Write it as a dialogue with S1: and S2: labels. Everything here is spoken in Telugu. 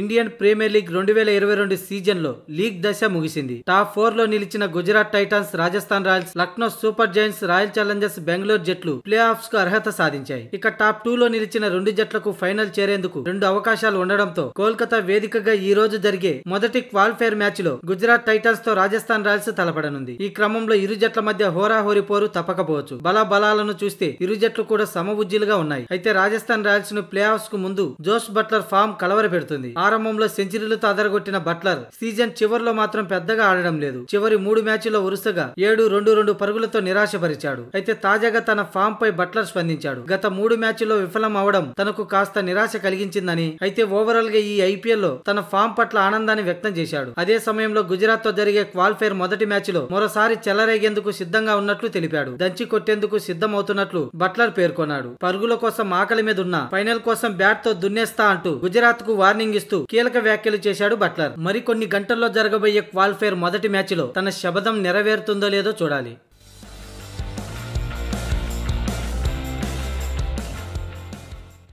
S1: ఇండియన్ ప్రీమియర్ లీగ్ రెండు వేల ఇరవై రెండు సీజన్లో లీగ్ దశ ముగిసింది టాప్ ఫోర్ లో నిలిచిన Gujarat Titans Rajasthan Royals Lucknow Super Giants Royal Challengers Bengaluru జట్లు ప్లే ఆఫ్స్ కు అర్హత సాధించాయి ఇక టాప్ టూ లో నిలిచిన రెండు జట్లకు ఫైనల్ చేరేందుకు రెండు అవకాశాలు ఉండడంతో కోల్కతా వేదికగా ఈ రోజు జరిగే మొదటి క్వాలిఫైర్ మ్యాచ్ లో గుజరాత్ టైటన్స్ తో రాజస్థాన్ రాయల్స్ తలపడనుంది ఈ క్రమంలో ఇరు జట్ల మధ్య హోరాహోరి పోరు తప్పకపోవచ్చు బల బలాలను చూస్తే ఇరు జట్లు కూడా సమబుజ్జీలుగా ఉన్నాయి అయితే రాజస్థాన్ రాయల్స్ ను ప్లే ఆఫ్స్ కు ముందు జోష్ బట్లర్ ఫామ్ కలవరపెడుతుంది ఆరంభంలో సెంచరీలతో అదరగొట్టిన బట్లర్ సీజన్ చివరిలో మాత్రం పెద్దగా ఆడడం లేదు చివరి మూడు లో వరుసగా ఏడు రెండు రెండు పరుగులతో నిరాశపరిచాడు అయితే తాజాగా తన ఫామ్ పై బట్లర్ స్పందించాడు గత మూడు మ్యాచ్ల్లో విఫలం అవడం తనకు కాస్త నిరాశ కలిగించిందని అయితే ఓవరాల్ గా ఈ ఐపీఎల్ లో తన ఫామ్ పట్ల ఆనందాన్ని వ్యక్తం చేశాడు అదే సమయంలో గుజరాత్ తో జరిగే క్వాలిఫైర్ మొదటి మ్యాచ్ లో మరోసారి చెలరేగేందుకు సిద్ధంగా ఉన్నట్లు తెలిపాడు దంచి కొట్టేందుకు సిద్ధం బట్లర్ పేర్కొన్నాడు పరుగుల కోసం ఆకలి మీద ఉన్న ఫైనల్ కోసం బ్యాట్ తో దున్నేస్తా అంటూ గుజరాత్ కు వార్నింగ్ ఇస్తూ చేస్తూ కీలక వ్యాఖ్యలు చేశాడు బట్లర్ మరికొన్ని గంటల్లో జరగబోయే క్వాల్ఫేర్ మొదటి మ్యాచ్లో తన శబదం నెరవేరుతుందో లేదో చూడాలి